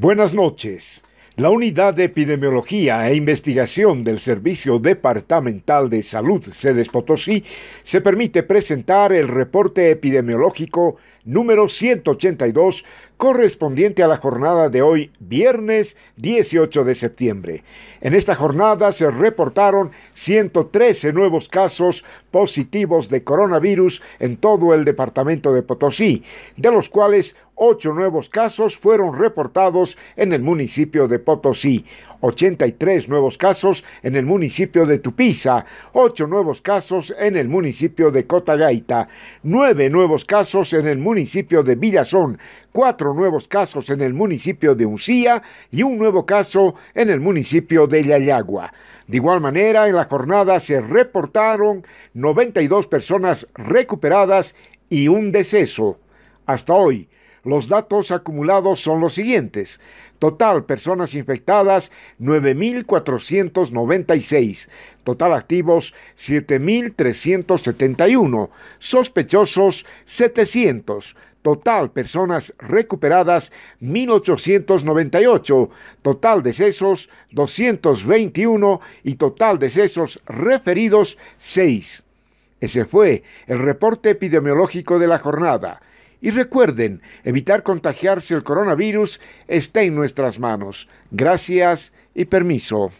Buenas noches. La Unidad de Epidemiología e Investigación del Servicio Departamental de Salud Cedes Potosí se permite presentar el reporte epidemiológico número 182 correspondiente a la jornada de hoy, viernes 18 de septiembre. En esta jornada se reportaron 113 nuevos casos positivos de coronavirus en todo el departamento de Potosí, de los cuales 8 nuevos casos fueron reportados en el municipio de Potosí, 83 nuevos casos en el municipio de Tupiza, 8 nuevos casos en el municipio de Cotagaita, 9 nuevos casos en el municipio de Villazón, 4 nuevos casos en el municipio de Uncía y un nuevo caso en el municipio de Yayagua. De igual manera, en la jornada se reportaron 92 personas recuperadas y un deceso. Hasta hoy, los datos acumulados son los siguientes. Total, personas infectadas 9.496. Total activos 7.371. Sospechosos 700. Total personas recuperadas 1898, total decesos 221 y total decesos referidos 6. Ese fue el reporte epidemiológico de la jornada. Y recuerden, evitar contagiarse el coronavirus está en nuestras manos. Gracias y permiso.